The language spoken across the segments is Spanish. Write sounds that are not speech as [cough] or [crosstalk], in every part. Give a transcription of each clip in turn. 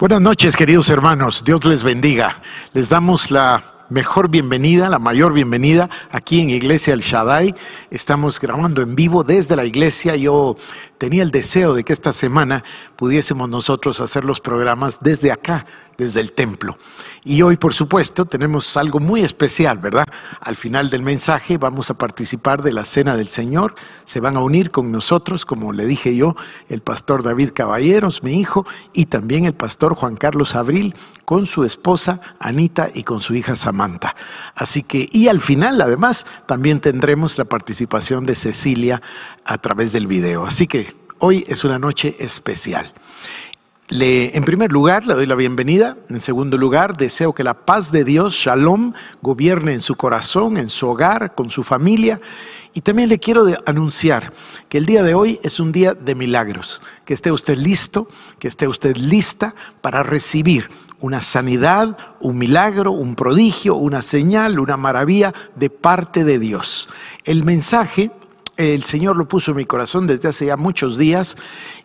Buenas noches, queridos hermanos. Dios les bendiga. Les damos la mejor bienvenida, la mayor bienvenida aquí en Iglesia El Shaddai. Estamos grabando en vivo desde la iglesia. Yo tenía el deseo de que esta semana pudiésemos nosotros hacer los programas desde acá, desde el templo. Y hoy, por supuesto, tenemos algo muy especial, ¿verdad? Al final del mensaje vamos a participar de la Cena del Señor, se van a unir con nosotros, como le dije yo, el pastor David Caballeros, mi hijo, y también el pastor Juan Carlos Abril, con su esposa Anita y con su hija Samantha. Así que, y al final, además, también tendremos la participación de Cecilia a través del video. Así que Hoy es una noche especial. en primer lugar, le doy la bienvenida. En segundo lugar, deseo que la paz de Dios, Shalom, gobierne en su corazón, en su hogar, con su familia. Y también le quiero anunciar que el día de hoy es un día de milagros. Que esté usted listo, que esté usted lista para recibir una sanidad, un milagro, un prodigio, una señal, una maravilla de parte de Dios. El mensaje el Señor lo puso en mi corazón desde hace ya muchos días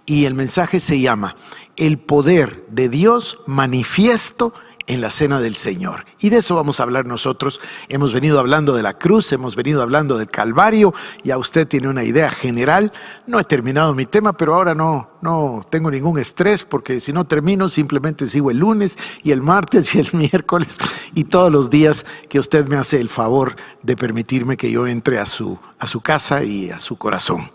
y el mensaje se llama El poder de Dios manifiesto en la cena del Señor. Y de eso vamos a hablar nosotros. Hemos venido hablando de la cruz, hemos venido hablando del Calvario, ya usted tiene una idea general. No he terminado mi tema, pero ahora no, no tengo ningún estrés porque si no termino simplemente sigo el lunes y el martes [laughs] y el miércoles y todos los días que usted me hace el favor de permitirme que yo entre a su, a su casa y a su corazón.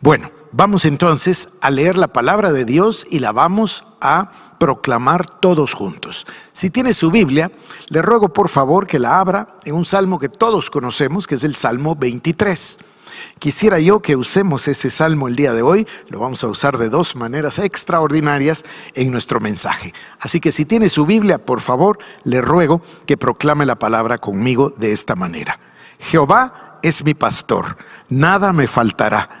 Bueno, Vamos entonces a leer la palabra de Dios y la vamos a proclamar todos juntos. Si tiene su Biblia, le ruego por favor que la abra en un salmo que todos conocemos, que es el Salmo 23. Quisiera yo que usemos ese salmo el día de hoy, lo vamos a usar de dos maneras extraordinarias en nuestro mensaje. Así que si tiene su Biblia, por favor, le ruego que proclame la palabra conmigo de esta manera. Jehová es mi pastor, nada me faltará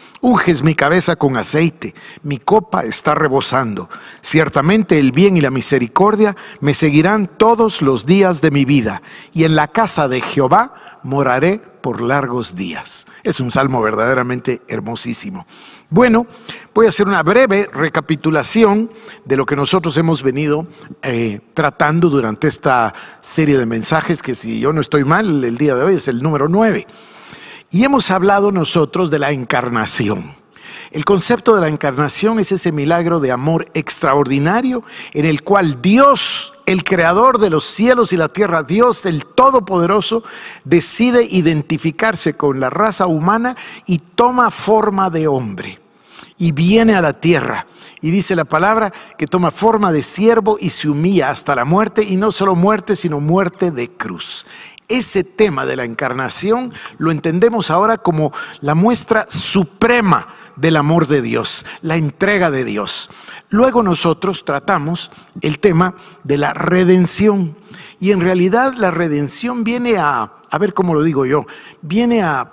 Unges mi cabeza con aceite, mi copa está rebosando. Ciertamente el bien y la misericordia me seguirán todos los días de mi vida, y en la casa de Jehová moraré por largos días. Es un salmo verdaderamente hermosísimo. Bueno, voy a hacer una breve recapitulación de lo que nosotros hemos venido eh, tratando durante esta serie de mensajes, que si yo no estoy mal, el día de hoy es el número 9. Y hemos hablado nosotros de la encarnación. El concepto de la encarnación es ese milagro de amor extraordinario en el cual Dios, el creador de los cielos y la tierra, Dios el Todopoderoso, decide identificarse con la raza humana y toma forma de hombre. Y viene a la tierra. Y dice la palabra que toma forma de siervo y se humilla hasta la muerte, y no solo muerte, sino muerte de cruz. Ese tema de la encarnación lo entendemos ahora como la muestra suprema del amor de Dios, la entrega de Dios. Luego nosotros tratamos el tema de la redención. Y en realidad la redención viene a, a ver cómo lo digo yo, viene a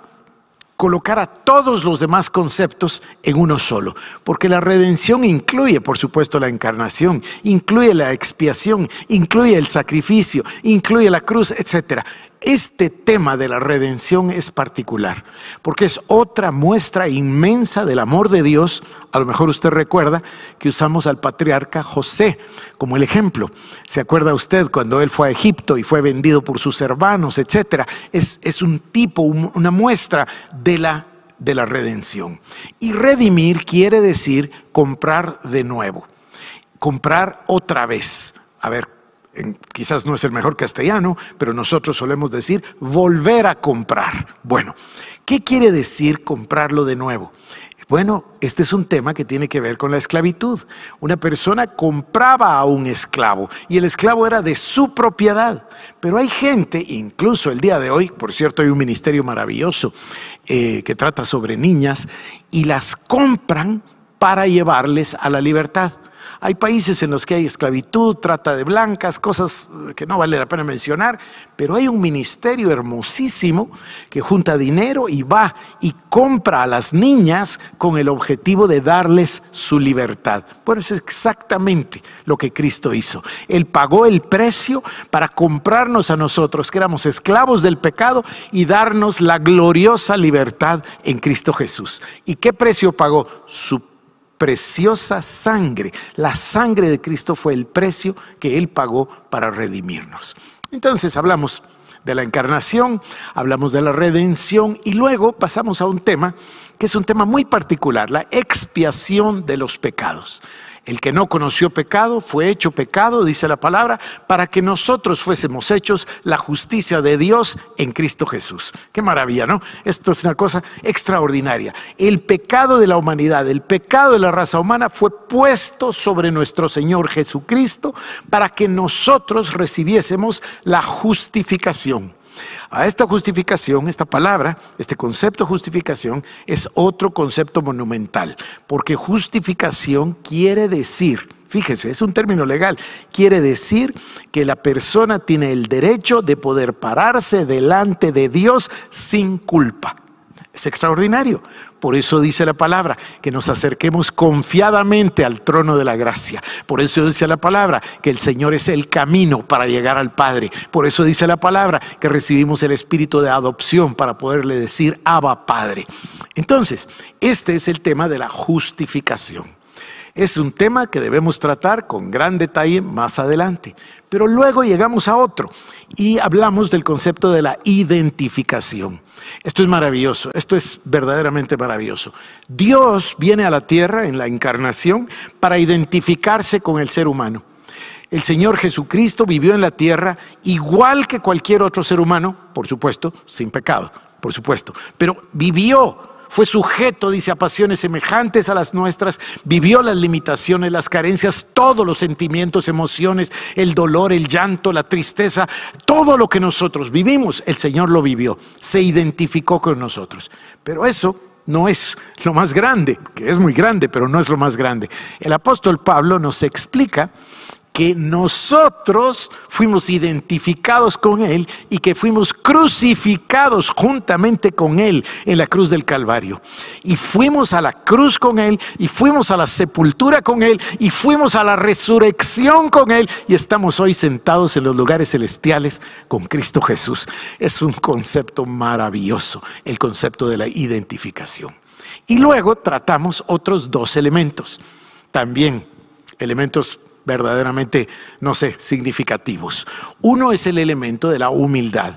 colocar a todos los demás conceptos en uno solo, porque la redención incluye, por supuesto, la encarnación, incluye la expiación, incluye el sacrificio, incluye la cruz, etcétera. Este tema de la redención es particular, porque es otra muestra inmensa del amor de Dios. A lo mejor usted recuerda que usamos al patriarca José como el ejemplo. ¿Se acuerda usted cuando él fue a Egipto y fue vendido por sus hermanos, etcétera? Es, es un tipo, una muestra de la, de la redención. Y redimir quiere decir comprar de nuevo, comprar otra vez. A ver, quizás no es el mejor castellano, pero nosotros solemos decir volver a comprar. Bueno, ¿qué quiere decir comprarlo de nuevo? Bueno, este es un tema que tiene que ver con la esclavitud. Una persona compraba a un esclavo y el esclavo era de su propiedad. Pero hay gente, incluso el día de hoy, por cierto, hay un ministerio maravilloso eh, que trata sobre niñas y las compran para llevarles a la libertad. Hay países en los que hay esclavitud, trata de blancas, cosas que no vale la pena mencionar, pero hay un ministerio hermosísimo que junta dinero y va y compra a las niñas con el objetivo de darles su libertad. Bueno, es exactamente lo que Cristo hizo. Él pagó el precio para comprarnos a nosotros, que éramos esclavos del pecado, y darnos la gloriosa libertad en Cristo Jesús. ¿Y qué precio pagó? Su preciosa sangre. La sangre de Cristo fue el precio que Él pagó para redimirnos. Entonces hablamos de la encarnación, hablamos de la redención y luego pasamos a un tema que es un tema muy particular, la expiación de los pecados. El que no conoció pecado fue hecho pecado, dice la palabra, para que nosotros fuésemos hechos la justicia de Dios en Cristo Jesús. Qué maravilla, ¿no? Esto es una cosa extraordinaria. El pecado de la humanidad, el pecado de la raza humana fue puesto sobre nuestro Señor Jesucristo para que nosotros recibiésemos la justificación. A esta justificación, esta palabra, este concepto justificación es otro concepto monumental, porque justificación quiere decir, fíjese, es un término legal, quiere decir que la persona tiene el derecho de poder pararse delante de Dios sin culpa. Es extraordinario. Por eso dice la palabra, que nos acerquemos confiadamente al trono de la gracia. Por eso dice la palabra, que el Señor es el camino para llegar al Padre. Por eso dice la palabra, que recibimos el espíritu de adopción para poderle decir, Abba Padre. Entonces, este es el tema de la justificación. Es un tema que debemos tratar con gran detalle más adelante. Pero luego llegamos a otro y hablamos del concepto de la identificación. Esto es maravilloso, esto es verdaderamente maravilloso. Dios viene a la tierra en la encarnación para identificarse con el ser humano. El Señor Jesucristo vivió en la tierra igual que cualquier otro ser humano, por supuesto, sin pecado, por supuesto, pero vivió fue sujeto, dice, a pasiones semejantes a las nuestras, vivió las limitaciones, las carencias, todos los sentimientos, emociones, el dolor, el llanto, la tristeza, todo lo que nosotros vivimos, el Señor lo vivió, se identificó con nosotros. Pero eso no es lo más grande, que es muy grande, pero no es lo más grande. El apóstol Pablo nos explica que nosotros fuimos identificados con Él y que fuimos crucificados juntamente con Él en la cruz del Calvario. Y fuimos a la cruz con Él, y fuimos a la sepultura con Él, y fuimos a la resurrección con Él, y estamos hoy sentados en los lugares celestiales con Cristo Jesús. Es un concepto maravilloso, el concepto de la identificación. Y luego tratamos otros dos elementos, también elementos verdaderamente, no sé, significativos. Uno es el elemento de la humildad.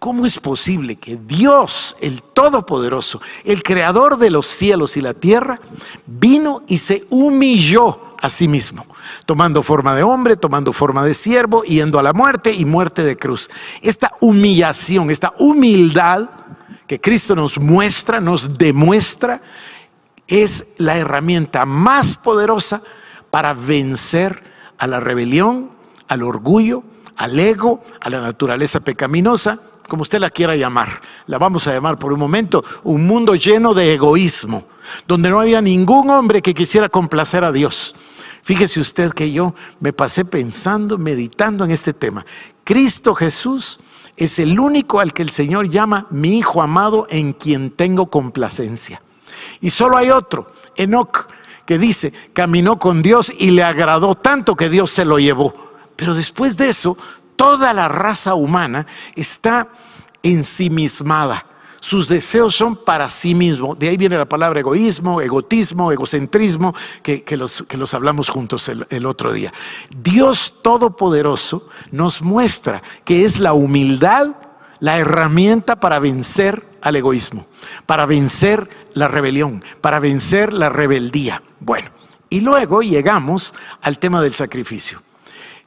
¿Cómo es posible que Dios, el Todopoderoso, el Creador de los cielos y la tierra, vino y se humilló a sí mismo, tomando forma de hombre, tomando forma de siervo, yendo a la muerte y muerte de cruz? Esta humillación, esta humildad que Cristo nos muestra, nos demuestra, es la herramienta más poderosa para vencer a la rebelión, al orgullo, al ego, a la naturaleza pecaminosa, como usted la quiera llamar. La vamos a llamar por un momento un mundo lleno de egoísmo, donde no había ningún hombre que quisiera complacer a Dios. Fíjese usted que yo me pasé pensando, meditando en este tema. Cristo Jesús es el único al que el Señor llama mi Hijo amado en quien tengo complacencia. Y solo hay otro, Enoch que dice, caminó con Dios y le agradó tanto que Dios se lo llevó. Pero después de eso, toda la raza humana está ensimismada. Sus deseos son para sí mismo. De ahí viene la palabra egoísmo, egotismo, egocentrismo, que, los, hablamos juntos el otro día. Dios Todopoderoso nos muestra que es la humildad la herramienta para vencer al egoísmo, para vencer la rebelión, para vencer la rebeldía. Bueno, y luego llegamos al tema del sacrificio.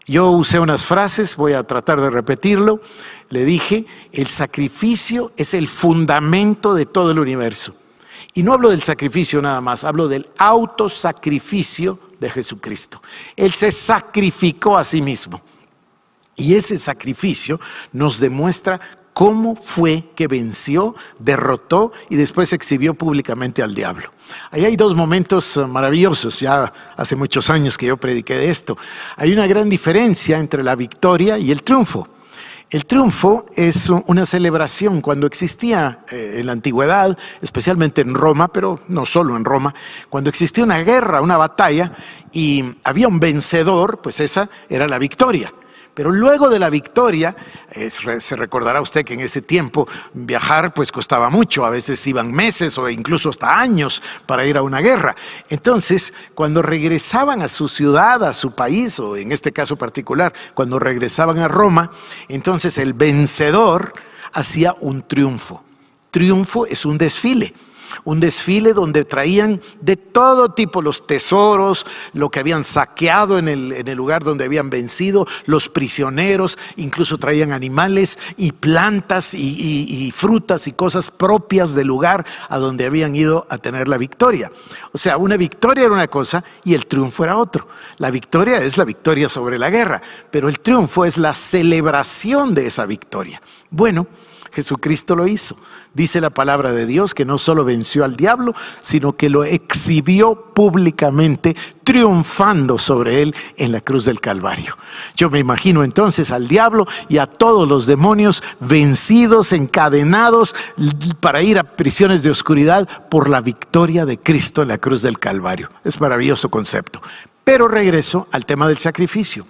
Yo usé unas frases, voy a tratar de repetirlo. Le dije, el sacrificio es el fundamento de todo el universo. Y no hablo del sacrificio nada más, hablo del autosacrificio de Jesucristo. Él se sacrificó a sí mismo. Y ese sacrificio nos demuestra cómo fue que venció, derrotó y después exhibió públicamente al diablo. Ahí hay dos momentos eh, maravillosos, ya hace muchos años que yo prediqué de esto. Hay una gran diferencia entre la victoria y el triunfo. El triunfo es una celebración cuando existía eh, en la antigüedad, especialmente en Roma, pero no solo en Roma, cuando existía una guerra, una batalla y había un vencedor, pues esa era la victoria. Pero luego de la victoria, eh, se recordará usted que en ese tiempo viajar pues costaba mucho, a veces iban meses o incluso hasta años para ir a una guerra. Entonces, cuando regresaban a su ciudad, a su país, o en este caso particular, cuando regresaban a Roma, entonces el vencedor hacía un triunfo. Triunfo es un desfile. Un desfile donde traían de todo tipo los tesoros, lo que habían saqueado en el, lugar donde habían vencido, los prisioneros, incluso traían animales y plantas y, y frutas y cosas propias del lugar a donde habían ido a tener la victoria. O sea, una victoria era una cosa y el triunfo era otro. La victoria es la victoria sobre la guerra, pero el triunfo es la celebración de esa victoria. Bueno, Jesucristo lo hizo. Dice la palabra de Dios que no solo venció al diablo, sino que lo exhibió públicamente, triunfando sobre él en la cruz del Calvario. Yo me imagino entonces al diablo y a todos los demonios vencidos, encadenados para ir a prisiones de oscuridad por la victoria de Cristo en la cruz del Calvario. Es maravilloso concepto. Pero regreso al tema del sacrificio.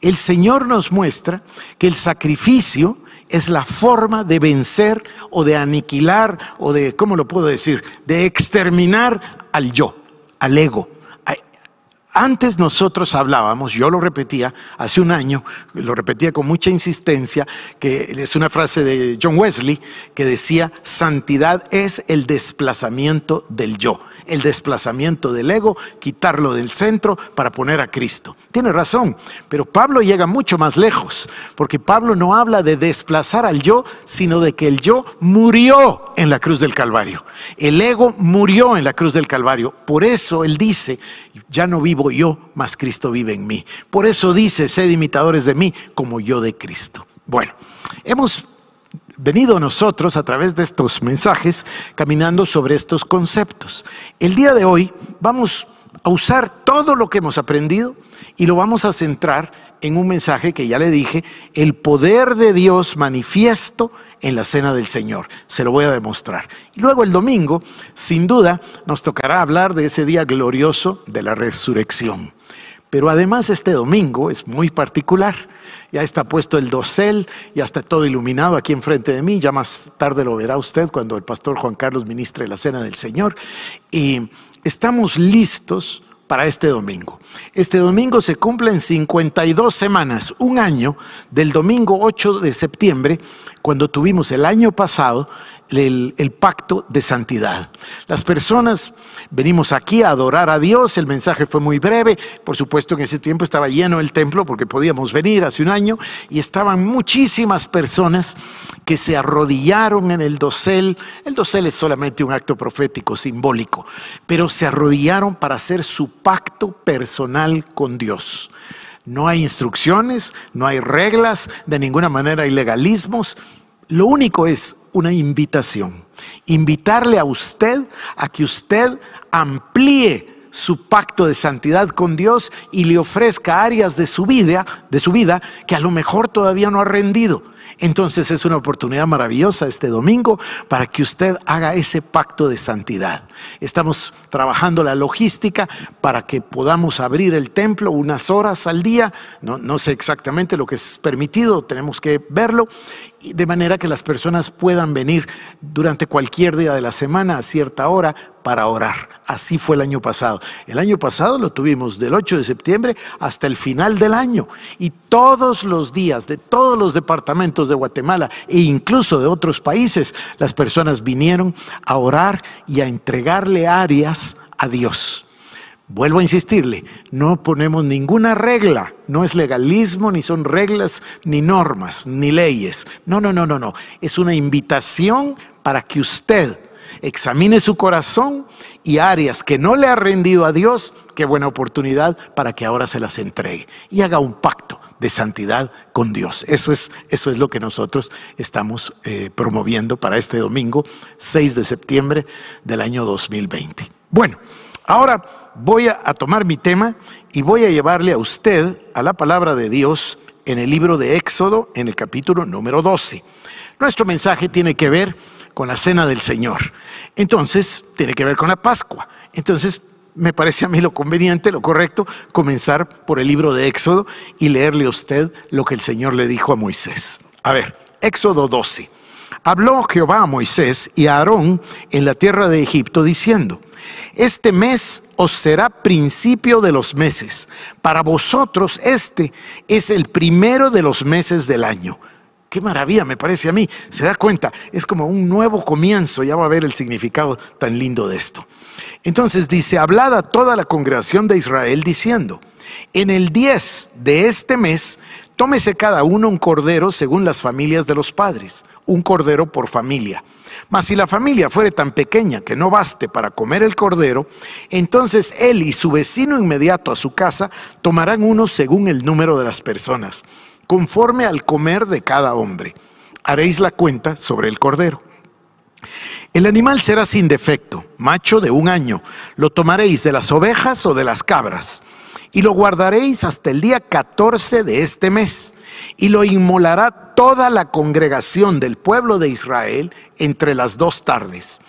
El Señor nos muestra que el sacrificio es la forma de vencer o de aniquilar o de, ¿cómo lo puedo decir? De exterminar al yo, al ego. Antes nosotros hablábamos, yo lo repetía hace un año, lo repetía con mucha insistencia, que es una frase de John Wesley que decía, santidad es el desplazamiento del yo el desplazamiento del ego, quitarlo del centro para poner a Cristo. Tiene razón, pero Pablo llega mucho más lejos, porque Pablo no habla de desplazar al yo, sino de que el yo murió en la cruz del Calvario. El ego murió en la cruz del Calvario. Por eso él dice, ya no vivo yo, mas Cristo vive en mí. Por eso dice, sed imitadores de mí como yo de Cristo. Bueno, hemos venido nosotros a través de estos mensajes caminando sobre estos conceptos. El día de hoy vamos a usar todo lo que hemos aprendido y lo vamos a centrar en un mensaje que ya le dije, el poder de Dios manifiesto en la cena del Señor. Se lo voy a demostrar. Y luego el domingo, sin duda, nos tocará hablar de ese día glorioso de la resurrección. Pero además este domingo es muy particular ya está puesto el dosel, ya está todo iluminado aquí enfrente de mí, ya más tarde lo verá usted cuando el pastor Juan Carlos ministre la Cena del Señor, y estamos listos para este domingo. Este domingo se cumplen 52 semanas, un año, del domingo 8 de septiembre cuando tuvimos el año pasado el, pacto de santidad. Las personas venimos aquí a adorar a Dios, el mensaje fue muy breve, por supuesto en ese tiempo estaba lleno el templo porque podíamos venir hace un año y estaban muchísimas personas que se arrodillaron en el dosel, el dosel es solamente un acto profético, simbólico, pero se arrodillaron para hacer su pacto personal con Dios. No hay instrucciones, no hay reglas, de ninguna manera hay legalismos, lo único es una invitación, invitarle a usted a que usted amplíe su pacto de santidad con Dios y le ofrezca áreas de su vida, de su vida que a lo mejor todavía no ha rendido. Entonces es una oportunidad maravillosa este domingo para que usted haga ese pacto de santidad. Estamos trabajando la logística para que podamos abrir el templo unas horas al día, no, no sé exactamente lo que es permitido, tenemos que verlo, de manera que las personas puedan venir durante cualquier día de la semana a cierta hora para orar. Así fue el año pasado. El año pasado lo tuvimos del 8 de septiembre hasta el final del año y todos los días de todos los departamentos de Guatemala e incluso de otros países, las personas vinieron a orar y a entregarle áreas a Dios. Vuelvo a insistirle, no ponemos ninguna regla, no es legalismo, ni son reglas, ni normas, ni leyes. No, no, no, no, no. Es una invitación para que usted examine su corazón y áreas que no le ha rendido a Dios, qué buena oportunidad para que ahora se las entregue y haga un pacto de santidad con Dios. Eso es, eso es lo que nosotros estamos eh, promoviendo para este domingo 6 de septiembre del año 2020. Bueno, ahora voy a, tomar mi tema y voy a llevarle a usted a la palabra de Dios en el libro de Éxodo, en el capítulo número 12. Nuestro mensaje tiene que ver con la cena del Señor. Entonces, tiene que ver con la Pascua. Entonces, me parece a mí lo conveniente, lo correcto, comenzar por el libro de Éxodo y leerle a usted lo que el Señor le dijo a Moisés. A ver, Éxodo 12. Habló Jehová a Moisés y a Aarón en la tierra de Egipto diciendo, este mes os será principio de los meses. Para vosotros este es el primero de los meses del año. Qué maravilla me parece a mí. Se da cuenta, es como un nuevo comienzo. Ya va a ver el significado tan lindo de esto. Entonces dice, hablad a toda la congregación de Israel diciendo, en el 10 de este mes Tómese cada uno un cordero según las familias de los padres, un cordero por familia. Mas si la familia fuere tan pequeña que no baste para comer el cordero, entonces él y su vecino inmediato a su casa tomarán uno según el número de las personas, conforme al comer de cada hombre. Haréis la cuenta sobre el cordero. El animal será sin defecto, macho de un año. Lo tomaréis de las ovejas o de las cabras y lo guardaréis hasta el día 14 de este mes, y lo inmolará toda la congregación del pueblo de Israel entre las dos tardes.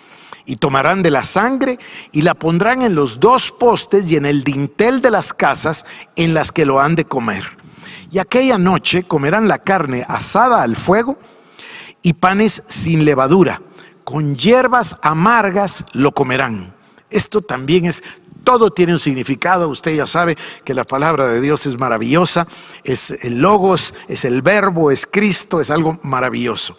Y tomarán de la sangre y la pondrán en los dos postes y en el dintel de las casas en las que lo han de comer. Y aquella noche comerán la carne asada al fuego y panes sin levadura, con hierbas amargas lo comerán. Esto también es todo tiene un significado, usted ya sabe que la palabra de Dios es maravillosa, es el logos, es el verbo, es Cristo, es algo maravilloso.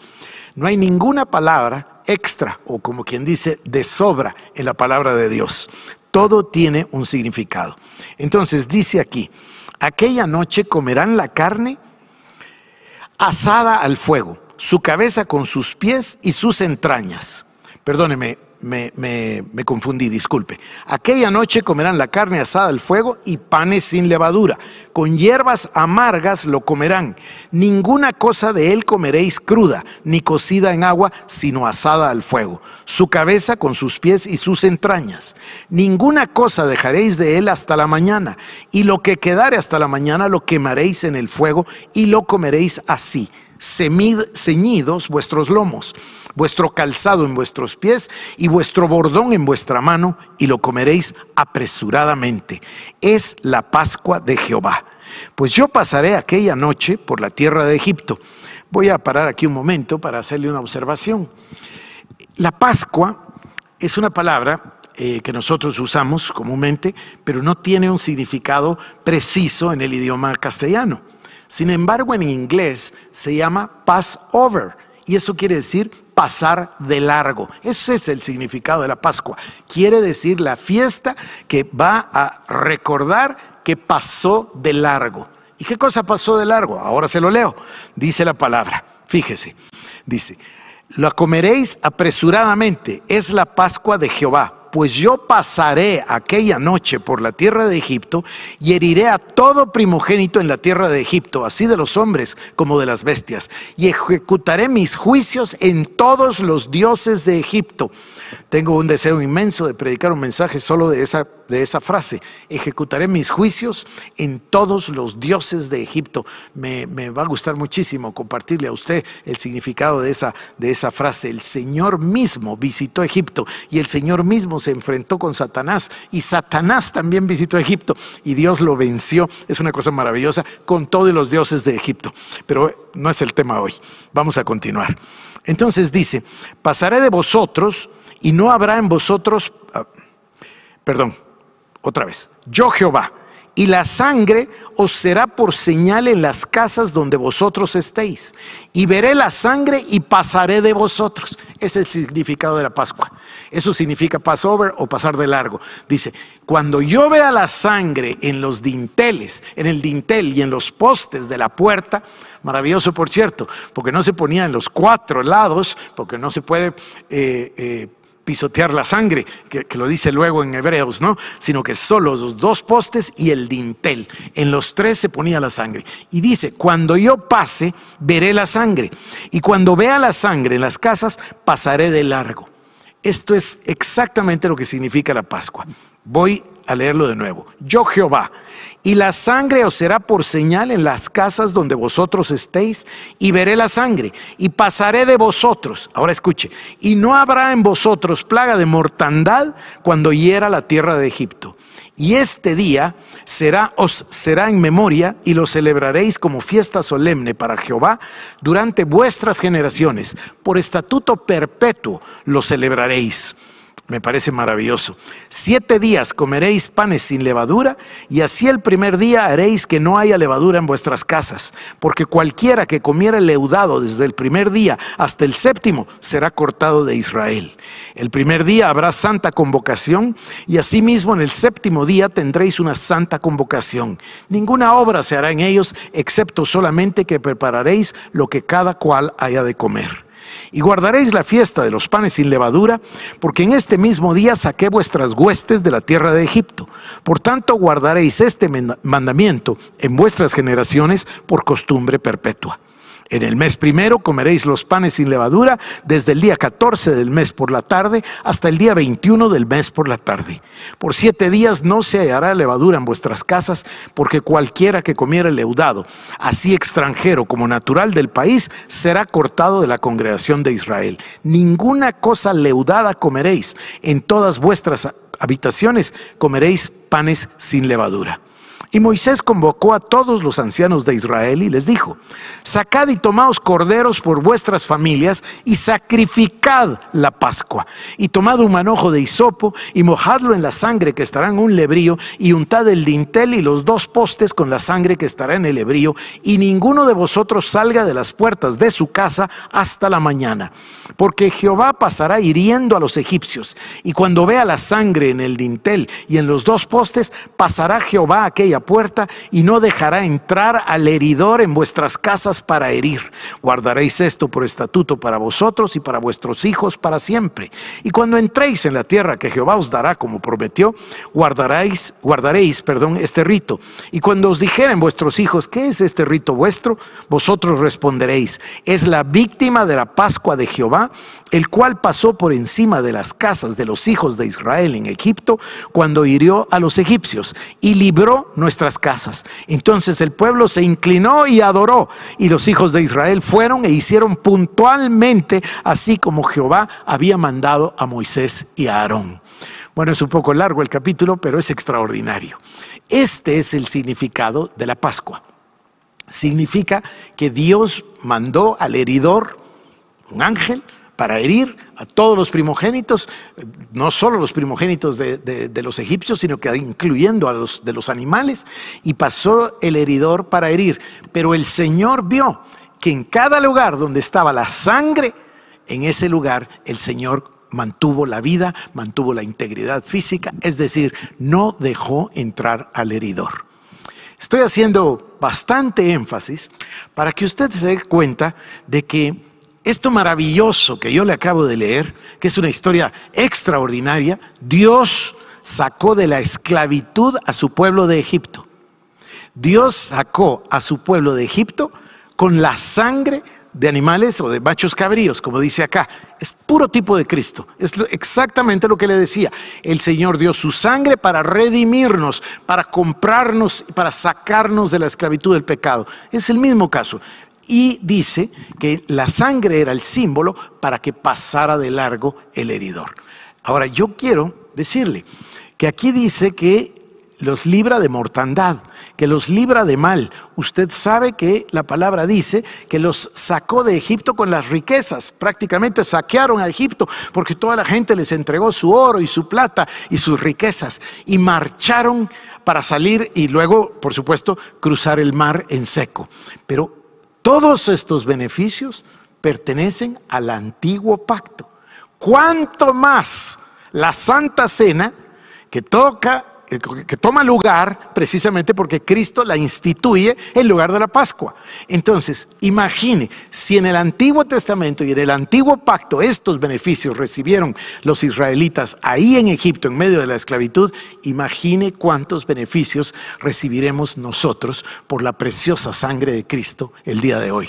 No hay ninguna palabra extra o como quien dice de sobra en la palabra de Dios. Todo tiene un significado. Entonces dice aquí, aquella noche comerán la carne asada al fuego, su cabeza con sus pies y sus entrañas. Perdóneme, me, confundí, disculpe. Aquella noche comerán la carne asada al fuego y panes sin levadura. Con hierbas amargas lo comerán. Ninguna cosa de él comeréis cruda, ni cocida en agua, sino asada al fuego. Su cabeza con sus pies y sus entrañas. Ninguna cosa dejaréis de él hasta la mañana. Y lo que quedare hasta la mañana lo quemaréis en el fuego y lo comeréis así Semid ceñidos vuestros lomos, vuestro calzado en vuestros pies y vuestro bordón en vuestra mano, y lo comeréis apresuradamente. Es la Pascua de Jehová. Pues yo pasaré aquella noche por la tierra de Egipto. Voy a parar aquí un momento para hacerle una observación. La Pascua es una palabra eh, que nosotros usamos comúnmente, pero no tiene un significado preciso en el idioma castellano. Sin embargo, en inglés se llama Passover y eso quiere decir pasar de largo. Ese es el significado de la Pascua. Quiere decir la fiesta que va a recordar que pasó de largo. ¿Y qué cosa pasó de largo? Ahora se lo leo. Dice la palabra. Fíjese. Dice, la comeréis apresuradamente. Es la Pascua de Jehová pues yo pasaré aquella noche por la tierra de Egipto y heriré a todo primogénito en la tierra de Egipto, así de los hombres como de las bestias, y ejecutaré mis juicios en todos los dioses de Egipto. Tengo un deseo inmenso de predicar un mensaje solo de esa, de esa frase, ejecutaré mis juicios en todos los dioses de Egipto. Me, va a gustar muchísimo compartirle a usted el significado de esa, de esa frase. El Señor mismo visitó Egipto y el Señor mismo se enfrentó con Satanás y Satanás también visitó Egipto y Dios lo venció. Es una cosa maravillosa con todos los dioses de Egipto. Pero no es el tema hoy. Vamos a continuar. Entonces dice, pasaré de vosotros y no habrá en vosotros, ah, perdón, otra vez, yo Jehová, y la sangre os será por señal en las casas donde vosotros estéis. Y veré la sangre y pasaré de vosotros. es el significado de la Pascua. Eso significa Passover o pasar de largo. Dice, cuando yo vea la sangre en los dinteles, en el dintel y en los postes de la puerta, maravilloso por cierto, porque no se ponía en los cuatro lados, porque no se puede... Eh, eh, pisotear la sangre, que, que, lo dice luego en Hebreos, ¿no? Sino que solo los dos postes y el dintel. En los tres se ponía la sangre. Y dice, cuando yo pase, veré la sangre. Y cuando vea la sangre en las casas, pasaré de largo. Esto es exactamente lo que significa la Pascua. Voy a leerlo de nuevo. Yo Jehová, y la sangre os será por señal en las casas donde vosotros estéis, y veré la sangre, y pasaré de vosotros. Ahora escuche, y no habrá en vosotros plaga de mortandad cuando hiera la tierra de Egipto. Y este día será, os será en memoria y lo celebraréis como fiesta solemne para Jehová durante vuestras generaciones. Por estatuto perpetuo lo celebraréis. Me parece maravilloso. Siete días comeréis panes sin levadura y así el primer día haréis que no haya levadura en vuestras casas, porque cualquiera que comiera leudado desde el primer día hasta el séptimo será cortado de Israel. El primer día habrá santa convocación y asimismo en el séptimo día tendréis una santa convocación. Ninguna obra se hará en ellos excepto solamente que prepararéis lo que cada cual haya de comer. Y guardaréis la fiesta de los panes sin levadura, porque en este mismo día saqué vuestras huestes de la tierra de Egipto. Por tanto, guardaréis este mandamiento en vuestras generaciones por costumbre perpetua. En el mes primero comeréis los panes sin levadura desde el día 14 del mes por la tarde hasta el día 21 del mes por la tarde. Por siete días no se hallará levadura en vuestras casas, porque cualquiera que comiera leudado, así extranjero como natural del país, será cortado de la congregación de Israel. Ninguna cosa leudada comeréis. En todas vuestras habitaciones comeréis panes sin levadura. Y Moisés convocó a todos los ancianos de Israel y les dijo, sacad y tomaos corderos por vuestras familias y sacrificad la Pascua. Y tomad un manojo de hisopo y mojadlo en la sangre que estará en un lebrío y untad el dintel y los dos postes con la sangre que estará en el lebrío y ninguno de vosotros salga de las puertas de su casa hasta la mañana. Porque Jehová pasará hiriendo a los egipcios y cuando vea la sangre en el dintel y en los dos postes pasará Jehová aquella puerta y no dejará entrar al heridor en vuestras casas para herir. Guardaréis esto por estatuto para vosotros y para vuestros hijos para siempre. Y cuando entréis en la tierra que Jehová os dará como prometió, guardaréis, guardaréis, perdón, este rito. Y cuando os dijeren vuestros hijos, ¿qué es este rito vuestro? Vosotros responderéis, es la víctima de la Pascua de Jehová, el cual pasó por encima de las casas de los hijos de Israel en Egipto cuando hirió a los egipcios y libró nuestras casas. Entonces el pueblo se inclinó y adoró, y los hijos de Israel fueron e hicieron puntualmente así como Jehová había mandado a Moisés y a Aarón. Bueno, es un poco largo el capítulo, pero es extraordinario. Este es el significado de la Pascua. Significa que Dios mandó al heridor, un ángel, para herir a todos los primogénitos, no solo los primogénitos de, de, los egipcios, sino que incluyendo a los de los animales, y pasó el heridor para herir. Pero el Señor vio que en cada lugar donde estaba la sangre, en ese lugar el Señor mantuvo la vida, mantuvo la integridad física, es decir, no dejó entrar al heridor. Estoy haciendo bastante énfasis para que usted se dé cuenta de que esto maravilloso que yo le acabo de leer, que es una historia extraordinaria, Dios sacó de la esclavitud a su pueblo de Egipto. Dios sacó a su pueblo de Egipto con la sangre de animales o de machos cabríos, como dice acá. Es puro tipo de Cristo. Es exactamente lo que le decía. El Señor dio su sangre para redimirnos, para comprarnos, para sacarnos de la esclavitud del pecado. Es el mismo caso y dice que la sangre era el símbolo para que pasara de largo el heridor. Ahora, yo quiero decirle que aquí dice que los libra de mortandad, que los libra de mal. Usted sabe que la palabra dice que los sacó de Egipto con las riquezas. Prácticamente saquearon a Egipto porque toda la gente les entregó su oro y su plata y sus riquezas y marcharon para salir y luego, por supuesto, cruzar el mar en seco. Pero todos estos beneficios pertenecen al antiguo pacto. Cuanto más la Santa Cena, que toca eh, que toma lugar precisamente porque Cristo la instituye en lugar de la Pascua. Entonces, imagine, si en el Antiguo Testamento y en el Antiguo Pacto estos beneficios recibieron los israelitas ahí en Egipto en medio de la esclavitud, imagine cuántos beneficios recibiremos nosotros por la preciosa sangre de Cristo el día de hoy.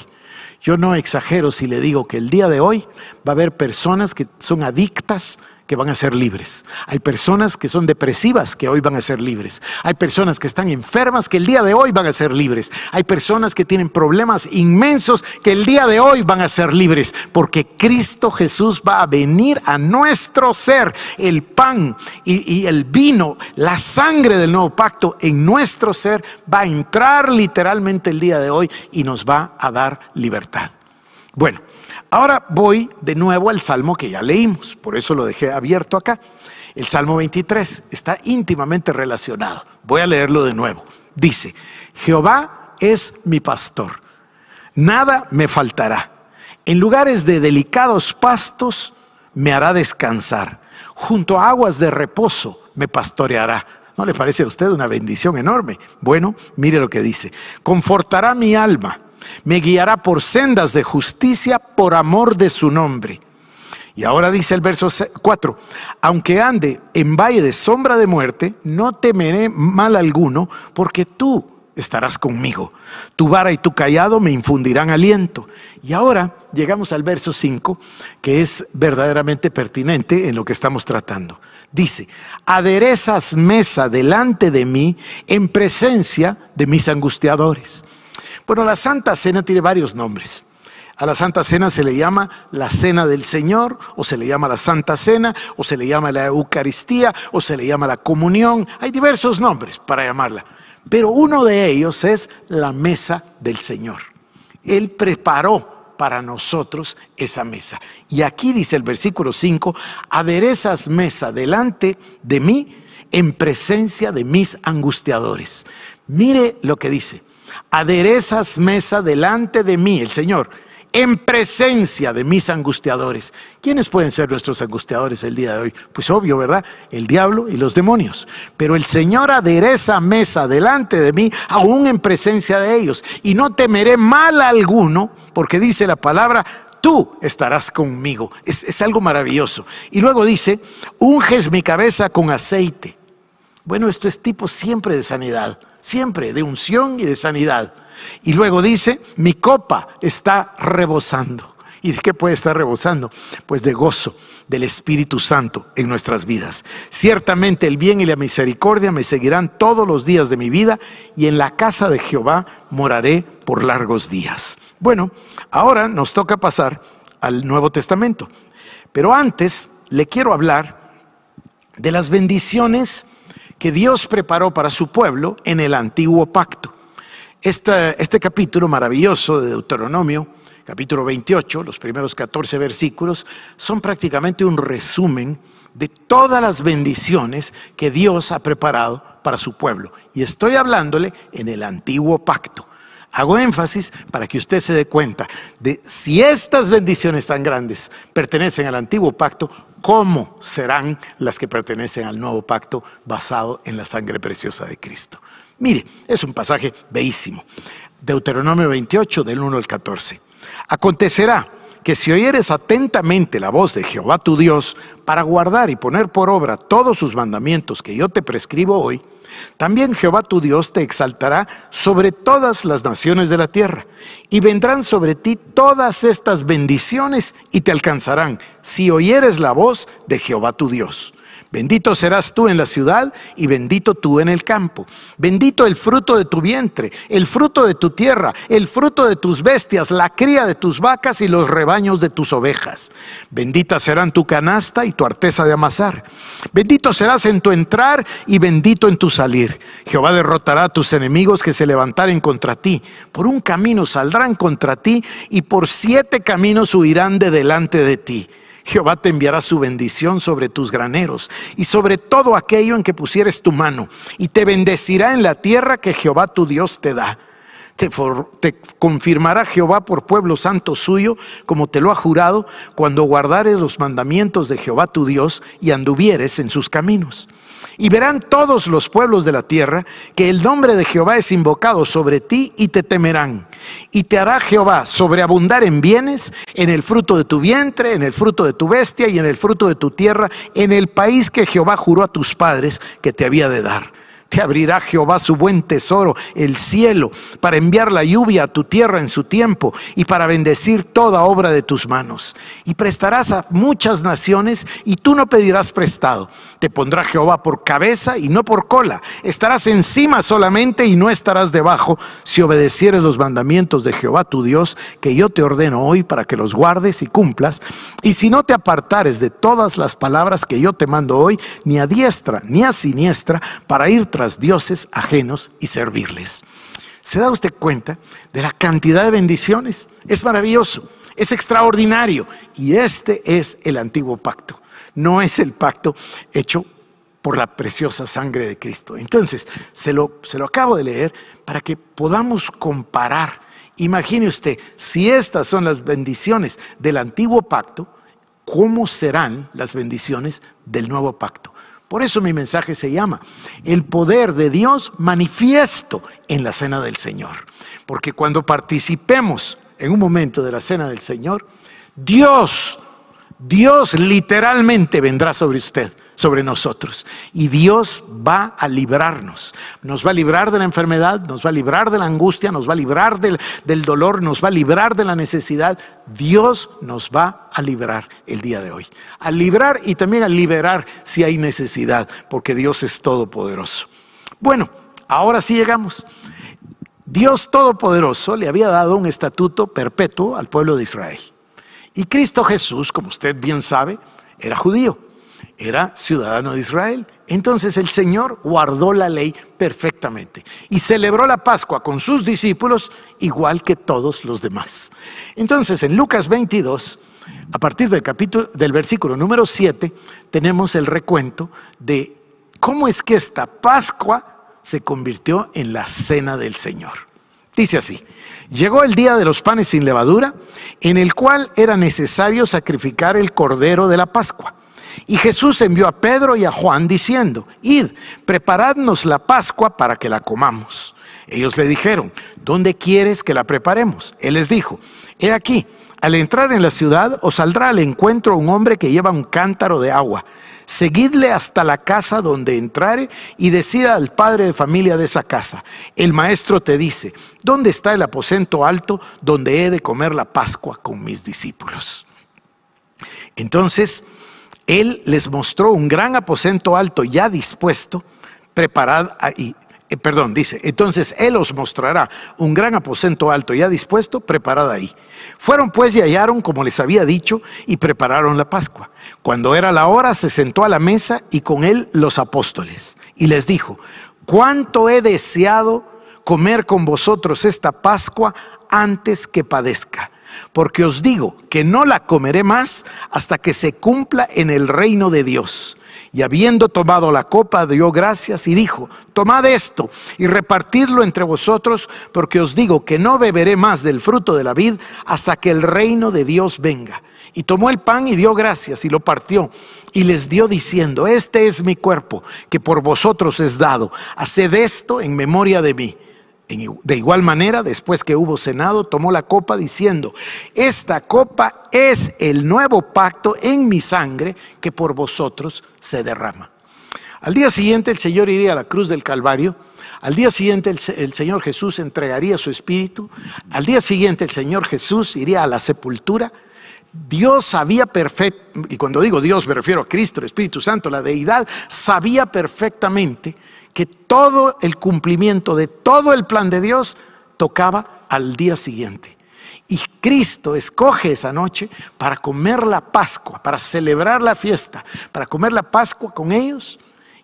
Yo no exagero si le digo que el día de hoy va a haber personas que son adictas que van a ser libres. Hay personas que son depresivas que hoy van a ser libres. Hay personas que están enfermas que el día de hoy van a ser libres. Hay personas que tienen problemas inmensos que el día de hoy van a ser libres. Porque Cristo Jesús va a venir a nuestro ser. El pan y, y el vino, la sangre del nuevo pacto en nuestro ser va a entrar literalmente el día de hoy y nos va a dar libertad. Bueno, ahora voy de nuevo al salmo que ya leímos, por eso lo dejé abierto acá. El salmo 23 está íntimamente relacionado. Voy a leerlo de nuevo. Dice, Jehová es mi pastor, nada me faltará. En lugares de delicados pastos me hará descansar, junto a aguas de reposo me pastoreará. ¿No le parece a usted una bendición enorme? Bueno, mire lo que dice. Confortará mi alma me guiará por sendas de justicia por amor de su nombre. Y ahora dice el verso 4, aunque ande en valle de sombra de muerte, no temeré mal alguno, porque tú estarás conmigo. Tu vara y tu callado me infundirán aliento. Y ahora llegamos al verso 5, que es verdaderamente pertinente en lo que estamos tratando. Dice, aderezas mesa delante de mí en presencia de mis angustiadores. Bueno, la Santa Cena tiene varios nombres. A la Santa Cena se le llama la Cena del Señor, o se le llama la Santa Cena, o se le llama la Eucaristía, o se le llama la comunión. Hay diversos nombres para llamarla. Pero uno de ellos es la mesa del Señor. Él preparó para nosotros esa mesa. Y aquí dice el versículo 5, aderezas mesa delante de mí en presencia de mis angustiadores. Mire lo que dice, aderezas mesa delante de mí, el Señor, en presencia de mis angustiadores. ¿Quiénes pueden ser nuestros angustiadores el día de hoy? Pues obvio, ¿verdad? El diablo y los demonios. Pero el Señor adereza mesa delante de mí, aún en presencia de ellos. Y no temeré mal alguno, porque dice la palabra, tú estarás conmigo. Es, es algo maravilloso. Y luego dice, unges mi cabeza con aceite bueno, esto es tipo siempre de sanidad, siempre de unción y de sanidad. Y luego dice, mi copa está rebosando. ¿Y de qué puede estar rebosando? Pues de gozo del Espíritu Santo en nuestras vidas. Ciertamente el bien y la misericordia me seguirán todos los días de mi vida y en la casa de Jehová moraré por largos días. Bueno, ahora nos toca pasar al Nuevo Testamento. Pero antes le quiero hablar de las bendiciones que Dios preparó para su pueblo en el antiguo pacto. Este, este capítulo maravilloso de Deuteronomio, capítulo 28, los primeros 14 versículos, son prácticamente un resumen de todas las bendiciones que Dios ha preparado para su pueblo. Y estoy hablándole en el antiguo pacto. Hago énfasis para que usted se dé cuenta de si estas bendiciones tan grandes pertenecen al antiguo pacto, cómo serán las que pertenecen al nuevo pacto basado en la sangre preciosa de Cristo. Mire, es un pasaje bellísimo. Deuteronomio 28, del 1 al 14. Acontecerá que si oyeres atentamente la voz de Jehová tu Dios, para guardar y poner por obra todos sus mandamientos que yo te prescribo hoy, también Jehová tu Dios te exaltará sobre todas las naciones de la tierra, y vendrán sobre ti todas estas bendiciones y te alcanzarán, si oyeres la voz de Jehová tu Dios. Bendito serás tú en la ciudad y bendito tú en el campo. Bendito el fruto de tu vientre, el fruto de tu tierra, el fruto de tus bestias, la cría de tus vacas y los rebaños de tus ovejas. Bendita serán tu canasta y tu arteza de amasar. Bendito serás en tu entrar y bendito en tu salir. Jehová derrotará a tus enemigos que se levantaren contra ti. Por un camino saldrán contra ti y por siete caminos huirán de delante de ti. Jehová te enviará su bendición sobre tus graneros y sobre todo aquello en que pusieres tu mano, y te bendecirá en la tierra que Jehová tu Dios te da. Te, confirmará Jehová por pueblo santo suyo, como te lo ha jurado, cuando guardares los mandamientos de Jehová tu Dios y anduvieres en sus caminos. Y verán todos los pueblos de la tierra que el nombre de Jehová es invocado sobre ti y te temerán. Y te hará Jehová sobreabundar en bienes, en el fruto de tu vientre, en el fruto de tu bestia y en el fruto de tu tierra, en el país que Jehová juró a tus padres que te había de dar te abrirá Jehová su buen tesoro, el cielo, para enviar la lluvia a tu tierra en su tiempo y para bendecir toda obra de tus manos. Y prestarás a muchas naciones y tú no pedirás prestado. Te pondrá Jehová por cabeza y no por cola. Estarás encima solamente y no estarás debajo si obedecieres los mandamientos de Jehová tu Dios que yo te ordeno hoy para que los guardes y cumplas. Y si no te apartares de todas las palabras que yo te mando hoy, ni a diestra ni a siniestra, para ir tras dioses ajenos y servirles. ¿Se da usted cuenta de la cantidad de bendiciones? Es maravilloso, es extraordinario. Y este es el antiguo pacto, no es el pacto hecho por la preciosa sangre de Cristo. Entonces, se lo, se lo acabo de leer para que podamos comparar. Imagine usted, si estas son las bendiciones del antiguo pacto, ¿cómo serán las bendiciones del nuevo pacto? Por eso mi mensaje se llama El poder de Dios manifiesto en la cena del Señor. Porque cuando participemos en un momento de la cena del Señor, Dios, Dios literalmente vendrá sobre usted sobre nosotros. Y Dios va a librarnos. Nos va a librar de la enfermedad, nos va a librar de la angustia, nos va a librar del, dolor, nos va a librar de la necesidad. Dios nos va a librar el día de hoy. A librar y también a liberar si hay necesidad, porque Dios es todopoderoso. Bueno, ahora sí llegamos. Dios Todopoderoso le había dado un estatuto perpetuo al pueblo de Israel. Y Cristo Jesús, como usted bien sabe, era judío era ciudadano de Israel. Entonces el Señor guardó la ley perfectamente y celebró la Pascua con sus discípulos igual que todos los demás. Entonces en Lucas 22, a partir del capítulo del versículo número 7, tenemos el recuento de cómo es que esta Pascua se convirtió en la cena del Señor. Dice así: Llegó el día de los panes sin levadura, en el cual era necesario sacrificar el cordero de la Pascua y Jesús envió a Pedro y a Juan diciendo, Id, preparadnos la Pascua para que la comamos. Ellos le dijeron, ¿dónde quieres que la preparemos? Él les dijo, He aquí, al entrar en la ciudad os saldrá al encuentro un hombre que lleva un cántaro de agua. Seguidle hasta la casa donde entrare y decida al padre de familia de esa casa. El maestro te dice, ¿dónde está el aposento alto donde he de comer la Pascua con mis discípulos? Entonces, él les mostró un gran aposento alto ya dispuesto, preparad ahí. Eh, perdón, dice, entonces Él os mostrará un gran aposento alto ya dispuesto, preparad ahí. Fueron pues y hallaron, como les había dicho, y prepararon la Pascua. Cuando era la hora, se sentó a la mesa y con él los apóstoles. Y les dijo, ¿cuánto he deseado comer con vosotros esta Pascua antes que padezca? porque os digo que no la comeré más hasta que se cumpla en el reino de Dios. Y habiendo tomado la copa, dio gracias y dijo, tomad esto y repartidlo entre vosotros, porque os digo que no beberé más del fruto de la vid hasta que el reino de Dios venga. Y tomó el pan y dio gracias y lo partió y les dio diciendo, este es mi cuerpo que por vosotros es dado, haced esto en memoria de mí. De igual manera, después que hubo cenado, tomó la copa diciendo, esta copa es el nuevo pacto en mi sangre que por vosotros se derrama. Al día siguiente el Señor iría a la cruz del Calvario, al día siguiente el, Señor Jesús entregaría su espíritu, al día siguiente el Señor Jesús iría a la sepultura. Dios sabía perfecto, y cuando digo Dios me refiero a Cristo, el Espíritu Santo, la deidad, sabía perfectamente que todo el cumplimiento de todo el plan de Dios tocaba al día siguiente. Y Cristo escoge esa noche para comer la Pascua, para celebrar la fiesta, para comer la Pascua con ellos.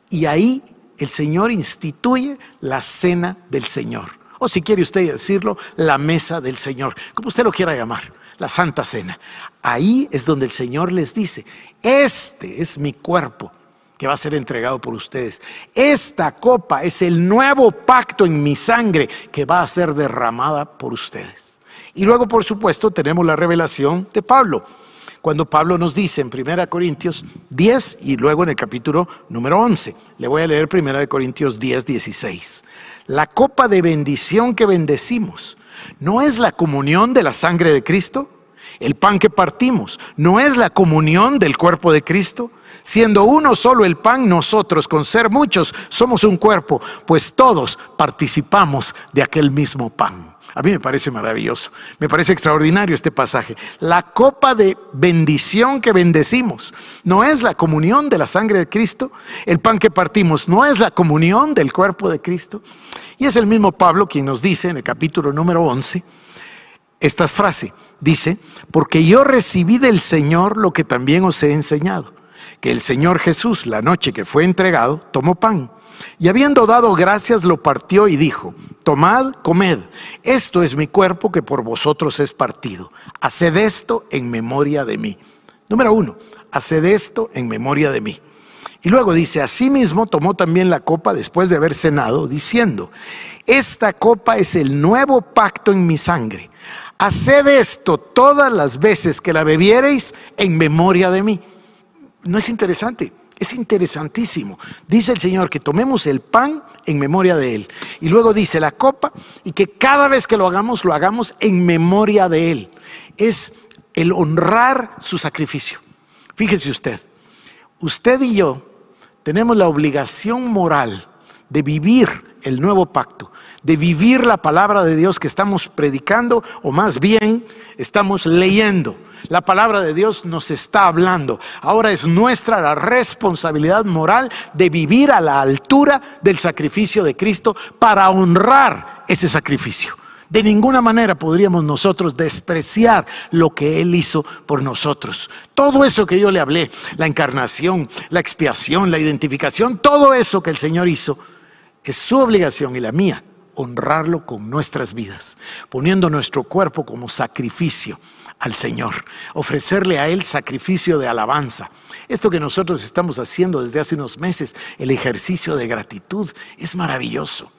Y ahí el Señor instituye la cena del Señor. O si quiere usted decirlo, la mesa del Señor, como usted lo quiera llamar, la Santa Cena. Ahí es donde el Señor les dice, este es mi cuerpo que va a ser entregado por ustedes. Esta copa es el nuevo pacto en mi sangre que va a ser derramada por ustedes. Y luego, por supuesto, tenemos la revelación de Pablo. Cuando Pablo nos dice en 1 Corintios 10 y luego en el capítulo número 11, le voy a leer 1 Corintios 10, 16. La copa de bendición que bendecimos no es la comunión de la sangre de Cristo, el pan que partimos no es la comunión del cuerpo de Cristo. Siendo uno solo el pan, nosotros, con ser muchos, somos un cuerpo, pues todos participamos de aquel mismo pan. A mí me parece maravilloso, me parece extraordinario este pasaje. La copa de bendición que bendecimos no es la comunión de la sangre de Cristo, el pan que partimos no es la comunión del cuerpo de Cristo. Y es el mismo Pablo quien nos dice en el capítulo número 11 esta frase. Dice, porque yo recibí del Señor lo que también os he enseñado que el Señor Jesús, la noche que fue entregado, tomó pan y habiendo dado gracias lo partió y dijo, tomad, comed, esto es mi cuerpo que por vosotros es partido, haced esto en memoria de mí. Número uno, haced esto en memoria de mí. Y luego dice, asimismo tomó también la copa después de haber cenado, diciendo, esta copa es el nuevo pacto en mi sangre. Haced esto todas las veces que la bebiereis en memoria de mí. No es interesante, es interesantísimo. Dice el Señor que tomemos el pan en memoria de Él. Y luego dice la copa y que cada vez que lo hagamos, lo hagamos en memoria de Él. Es el honrar su sacrificio. Fíjese usted, usted y yo tenemos la obligación moral de vivir el nuevo pacto, de vivir la palabra de Dios que estamos predicando o más bien estamos leyendo. La palabra de Dios nos está hablando. Ahora es nuestra la responsabilidad moral de vivir a la altura del sacrificio de Cristo para honrar ese sacrificio. De ninguna manera podríamos nosotros despreciar lo que Él hizo por nosotros. Todo eso que yo le hablé, la encarnación, la expiación, la identificación, todo eso que el Señor hizo, es su obligación y la mía honrarlo con nuestras vidas, poniendo nuestro cuerpo como sacrificio al Señor, ofrecerle a Él sacrificio de alabanza. Esto que nosotros estamos haciendo desde hace unos meses, el ejercicio de gratitud, es maravilloso.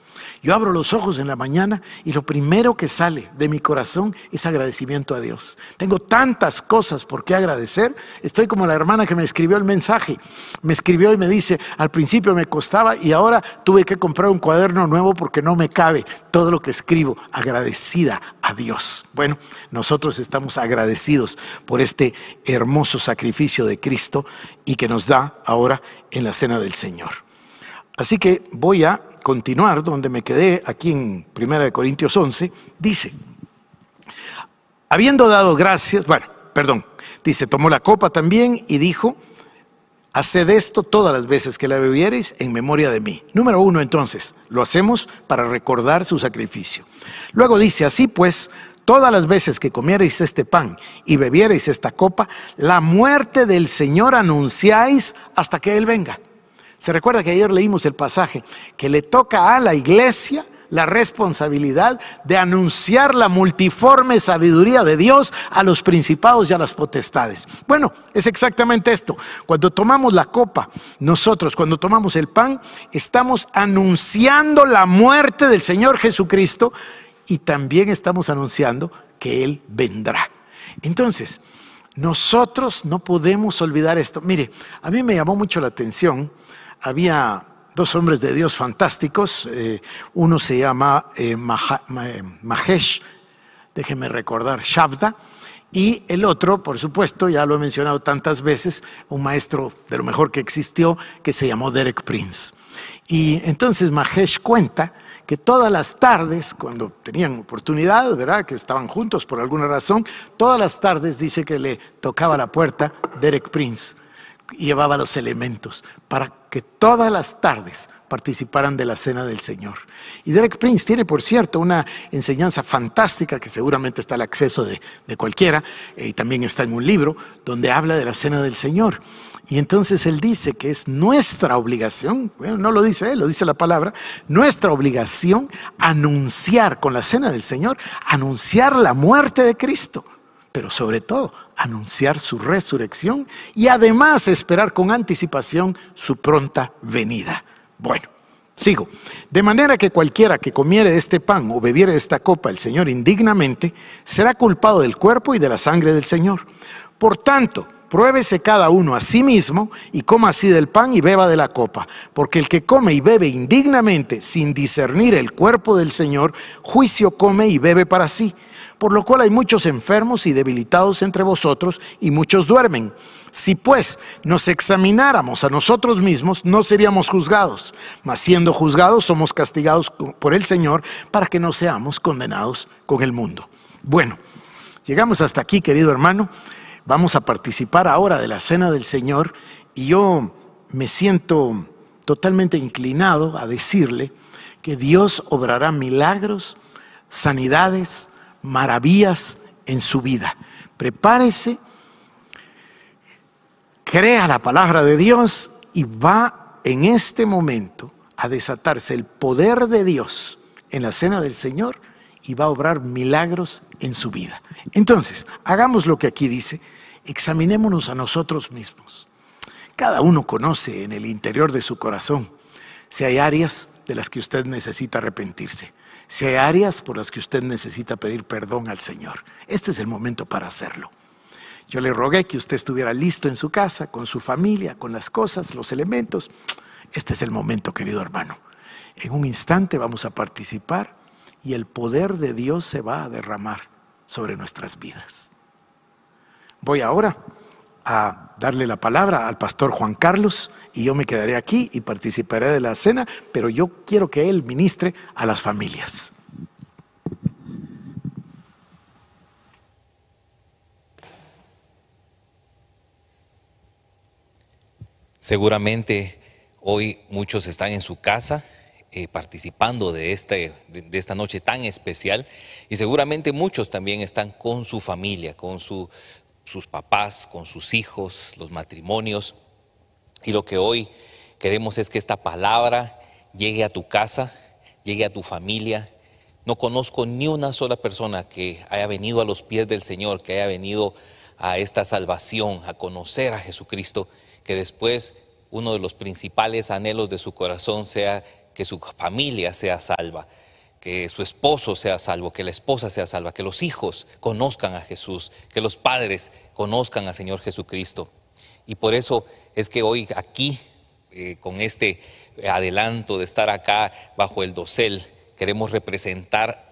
Yo abro los ojos en la mañana y lo primero que sale de mi corazón es agradecimiento a Dios. Tengo tantas cosas por qué agradecer. Estoy como la hermana que me escribió el mensaje. Me escribió y me dice, al principio me costaba y ahora tuve que comprar un cuaderno nuevo porque no me cabe todo lo que escribo. Agradecida a Dios. Bueno, nosotros estamos agradecidos por este hermoso sacrificio de Cristo y que nos da ahora en la cena del Señor. Así que voy a continuar donde me quedé, aquí en primera de Corintios 11, dice, habiendo dado gracias, bueno, perdón, dice, tomó la copa también y dijo, Haced esto todas las veces que la bebiereis en memoria de mí. Número uno, entonces, lo hacemos para recordar su sacrificio. Luego dice, así pues, todas las veces que comierais este pan y bebiereis esta copa, la muerte del Señor anunciáis hasta que Él venga. Se recuerda que ayer leímos el pasaje que le toca a la iglesia la responsabilidad de anunciar la multiforme sabiduría de Dios a los principados y a las potestades. Bueno, es exactamente esto. Cuando tomamos la copa, nosotros, cuando tomamos el pan, estamos anunciando la muerte del Señor Jesucristo y también estamos anunciando que Él vendrá. Entonces, nosotros no podemos olvidar esto. Mire, a mí me llamó mucho la atención había dos hombres de Dios fantásticos. Eh, uno se llama eh, eh, Mahesh, déjeme recordar, Shabda. Y el otro, por supuesto, ya lo he mencionado tantas veces, un maestro de lo mejor que existió, que se llamó Derek Prince. Y entonces Mahesh cuenta que todas las tardes, cuando tenían oportunidad, Que estaban juntos por alguna razón, todas las tardes dice que le tocaba la puerta Derek Prince llevaba los elementos para que todas las tardes participaran de la cena del Señor. Y Derek Prince tiene, por cierto, una enseñanza fantástica que seguramente está al acceso de, cualquiera, eh, y también está en un libro, donde habla de la cena del Señor. Y entonces él dice que es nuestra obligación, bueno, no lo dice él, lo dice la palabra, nuestra obligación anunciar con la cena del Señor, anunciar la muerte de Cristo, pero sobre todo anunciar su resurrección y además esperar con anticipación su pronta venida. Bueno, Sigo. De manera que cualquiera que comiere este pan o bebiere esta copa el Señor indignamente, será culpado del cuerpo y de la sangre del Señor. Por tanto, pruébese cada uno a sí mismo y coma así del pan y beba de la copa, porque el que come y bebe indignamente sin discernir el cuerpo del Señor, juicio come y bebe para sí por lo cual hay muchos enfermos y debilitados entre vosotros y muchos duermen. Si pues nos examináramos a nosotros mismos, no seríamos juzgados, mas siendo juzgados somos castigados por el Señor para que no seamos condenados con el mundo. Bueno, llegamos hasta aquí, querido hermano. Vamos a participar ahora de la cena del Señor y yo me siento totalmente inclinado a decirle que Dios obrará milagros, sanidades, maravillas en su vida. Prepárese, crea la palabra de Dios y va en este momento a desatarse el poder de Dios en la cena del Señor y va a obrar milagros en su vida. Entonces, hagamos lo que aquí dice, examinémonos a nosotros mismos. Cada uno conoce en el interior de su corazón si hay áreas de las que usted necesita arrepentirse. Si hay áreas por las que usted necesita pedir perdón al Señor, este es el momento para hacerlo. Yo le rogué que usted estuviera listo en su casa, con su familia, con las cosas, los elementos. Este es el momento, querido hermano. En un instante vamos a participar y el poder de Dios se va a derramar sobre nuestras vidas. Voy ahora a darle la palabra al pastor Juan Carlos y yo me quedaré aquí y participaré de la cena, pero yo quiero que él ministre a las familias. Seguramente hoy muchos están en su casa eh, participando de, este, de, esta noche tan especial y seguramente muchos también están con su familia, con su, sus papás, con sus hijos, los matrimonios. Y lo que hoy queremos es que esta palabra llegue a tu casa, llegue a tu familia. No conozco ni una sola persona que haya venido a los pies del Señor, que haya venido a esta salvación, a conocer a Jesucristo, que después uno de los principales anhelos de su corazón sea que su familia sea salva que su esposo sea salvo, que la esposa sea salva, que los hijos conozcan a Jesús, que los padres conozcan al Señor Jesucristo. Y por eso es que hoy aquí, eh, con este adelanto de estar acá bajo el dosel, queremos representar,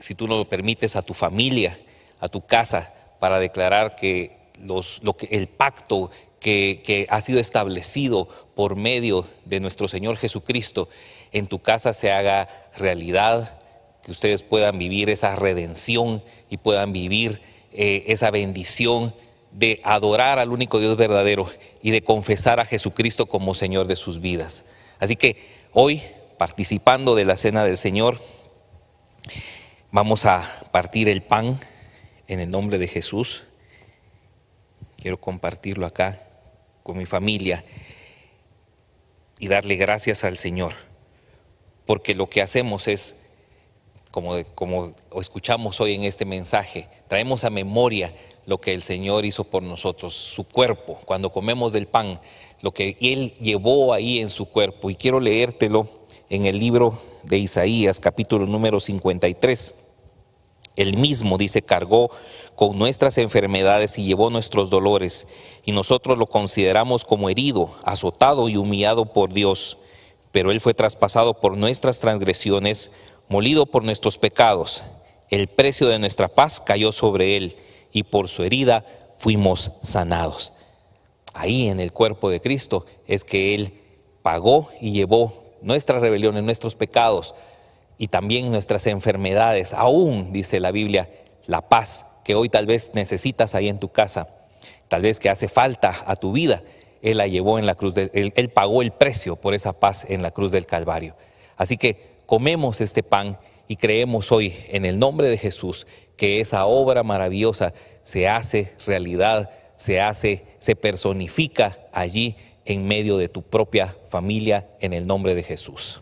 si tú no lo permites, a tu familia, a tu casa, para declarar que, lo que el pacto que ha sido establecido por medio de nuestro Señor Jesucristo en tu casa se haga realidad, que ustedes puedan vivir esa redención y puedan vivir eh, esa bendición de adorar al único Dios verdadero y de confesar a Jesucristo como Señor de sus vidas. Así que hoy, participando de la cena del Señor, vamos a partir el pan en el nombre de Jesús. Quiero compartirlo acá con mi familia y darle gracias al Señor porque lo que hacemos es, como, escuchamos hoy en este mensaje, traemos a memoria lo que el Señor hizo por nosotros, su cuerpo, cuando comemos del pan, lo que Él llevó ahí en su cuerpo. Y quiero leértelo en el libro de Isaías, capítulo número 53. El mismo, dice, cargó con nuestras enfermedades y llevó nuestros dolores, y nosotros lo consideramos como herido, azotado y humillado por Dios pero Él fue traspasado por nuestras transgresiones, molido por nuestros pecados. El precio de nuestra paz cayó sobre Él y por su herida fuimos sanados. Ahí en el cuerpo de Cristo es que Él pagó y llevó nuestras rebeliones, nuestros pecados y también nuestras enfermedades. Aún, dice la Biblia, la paz que hoy tal vez necesitas ahí en tu casa, tal vez que hace falta a tu vida él la llevó en la cruz, él pagó el precio por esa paz en la cruz del Calvario. Así que comemos este pan y creemos hoy en el nombre de Jesús que esa obra maravillosa se hace realidad, se hace, se personifica allí en medio de tu propia familia en el nombre de Jesús.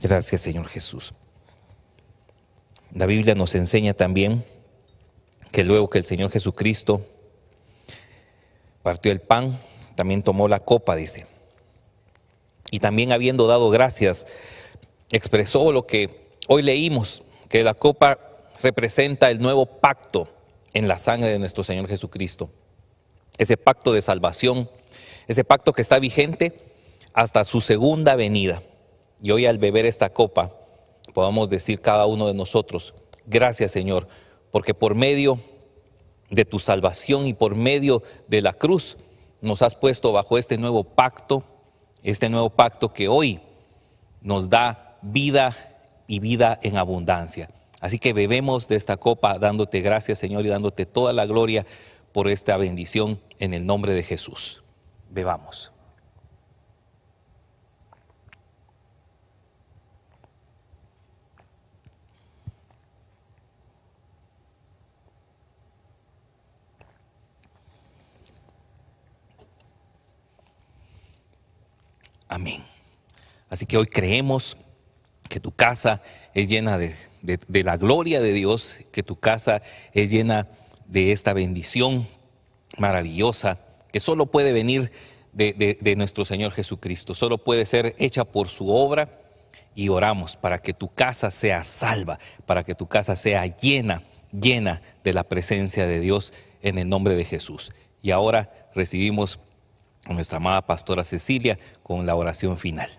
Gracias Señor Jesús. La Biblia nos enseña también que luego que el Señor Jesucristo partió el pan, también tomó la copa, dice. Y también habiendo dado gracias, expresó lo que hoy leímos, que la copa representa el nuevo pacto en la sangre de nuestro Señor Jesucristo. Ese pacto de salvación, ese pacto que está vigente hasta su segunda venida. Y hoy al beber esta copa podamos decir cada uno de nosotros, gracias Señor, porque por medio de tu salvación y por medio de la cruz nos has puesto bajo este nuevo pacto, este nuevo pacto que hoy nos da vida y vida en abundancia. Así que bebemos de esta copa dándote gracias Señor y dándote toda la gloria por esta bendición en el nombre de Jesús. Bebamos. Amén. Así que hoy creemos que tu casa es llena de, la gloria de Dios, que tu casa es llena de esta bendición maravillosa que solo puede venir de, de nuestro Señor Jesucristo, solo puede ser hecha por su obra y oramos para que tu casa sea salva, para que tu casa sea llena, llena de la presencia de Dios en el nombre de Jesús. Y ahora recibimos nuestra amada pastora Cecilia con la oración final.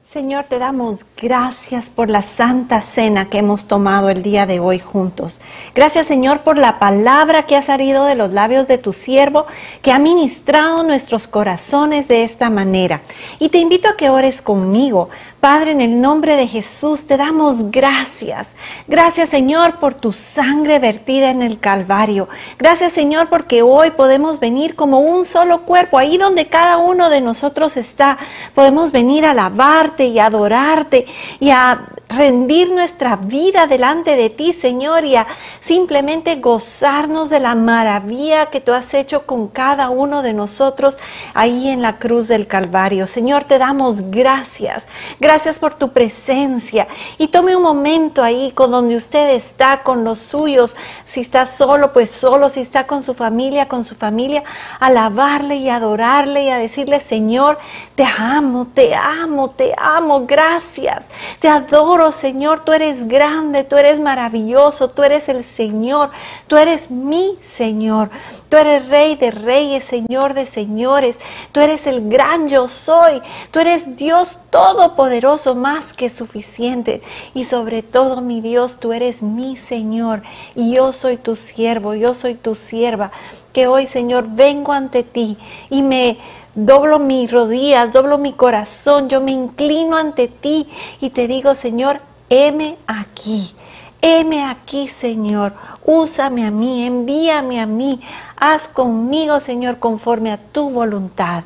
Señor, te damos gracias por la santa cena que hemos tomado el día de hoy juntos. Gracias, Señor, por la palabra que ha salido de los labios de tu siervo, que ha ministrado nuestros corazones de esta manera. Y te invito a que ores conmigo Padre, en el nombre de Jesús te damos gracias. Gracias Señor por tu sangre vertida en el Calvario. Gracias Señor porque hoy podemos venir como un solo cuerpo, ahí donde cada uno de nosotros está. Podemos venir a alabarte y adorarte y a rendir nuestra vida delante de ti, Señor, y a simplemente gozarnos de la maravilla que tú has hecho con cada uno de nosotros ahí en la cruz del Calvario. Señor, te damos gracias. Gracias por tu presencia. Y tome un momento ahí con donde usted está, con los suyos. Si está solo, pues solo. Si está con su familia, con su familia. Alabarle y adorarle y a decirle, Señor, te amo, te amo, te amo. Gracias. Te adoro Señor, tú eres grande, tú eres maravilloso, tú eres el Señor, tú eres mi Señor, tú eres Rey de reyes, Señor de señores, tú eres el gran yo soy, tú eres Dios todopoderoso más que suficiente y sobre todo mi Dios, tú eres mi Señor y yo soy tu siervo, yo soy tu sierva que hoy, Señor, vengo ante ti y me doblo mis rodillas, doblo mi corazón, yo me inclino ante ti y te digo, Señor, heme aquí. Heme aquí, Señor, úsame a mí, envíame a mí, haz conmigo, Señor, conforme a tu voluntad.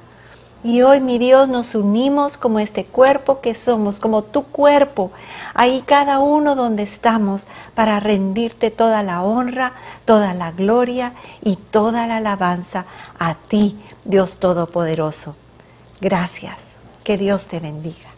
Y hoy, mi Dios, nos unimos como este cuerpo que somos, como tu cuerpo, ahí cada uno donde estamos, para rendirte toda la honra, toda la gloria y toda la alabanza a ti, Dios Todopoderoso. Gracias. Que Dios te bendiga.